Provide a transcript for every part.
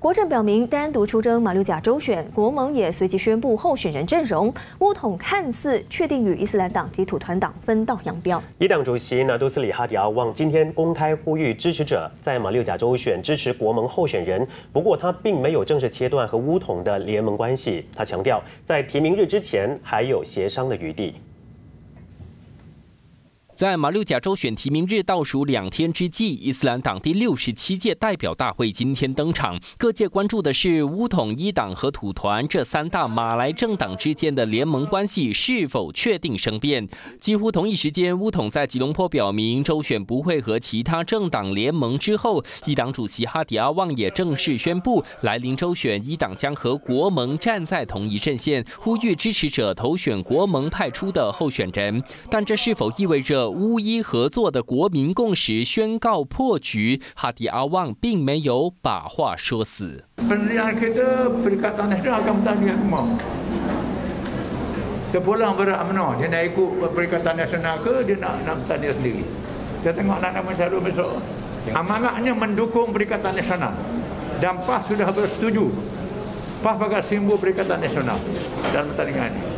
国政表明单独出征马六甲州选，国盟也随即宣布候选人阵容。乌统看似确定与伊斯兰党及土团党分道扬镳。伊党主席纳杜斯里哈迪阿旺今天公开呼吁支持者在马六甲州选支持国盟候选人，不过他并没有正式切断和乌统的联盟关系。他强调，在提名日之前还有协商的余地。在马六甲州选提名日倒数两天之际，伊斯兰党第六十七届代表大会今天登场。各界关注的是乌统一党和土团这三大马来政党之间的联盟关系是否确定生变。几乎同一时间，乌统在吉隆坡表明州选不会和其他政党联盟之后，一党主席哈迪阿旺也正式宣布，来临州选，一党将和国盟站在同一阵线，呼吁支持者投选国盟派出的候选人。但这是否意味着？巫医合作的国民共识宣告破局，哈迪阿旺并没有把话说死。不立阿克都，不立卡丹那都阿姆丹尼阿姆，他不拉布拉阿姆喏，印尼国不立卡丹那那国，印尼阿姆丹尼阿姆，他听阿那阿姆沙鲁米索，阿曼那阿姆，他支持不立卡丹那那国，阿姆达那阿姆，他阿姆达那阿姆。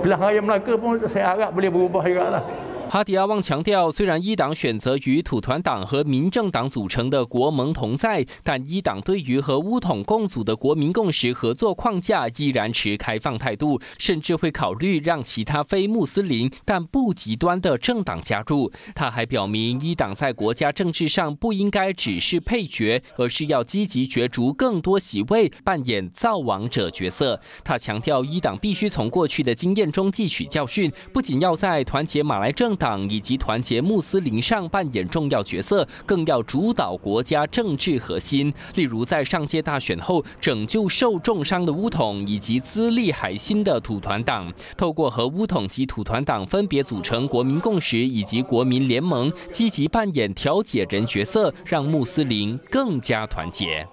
Pilihan Raya Melaka pun saya harap boleh berubah juga lah. 哈迪亚旺强调，虽然一党选择与土团党和民政党组成的国盟同在，但一党对于和乌统共组的国民共识合作框架依然持开放态度，甚至会考虑让其他非穆斯林但不极端的政党加入。他还表明，一党在国家政治上不应该只是配角，而是要积极角逐更多席位，扮演造王者角色。他强调，一党必须从过去的经验中汲取教训，不仅要在团结马来政。党以及团结穆斯林上扮演重要角色，更要主导国家政治核心。例如，在上届大选后拯救受重伤的乌统以及资历海新的土团党，透过和乌统及土团党分别组成国民共识以及国民联盟，积极扮演调解人角色，让穆斯林更加团结。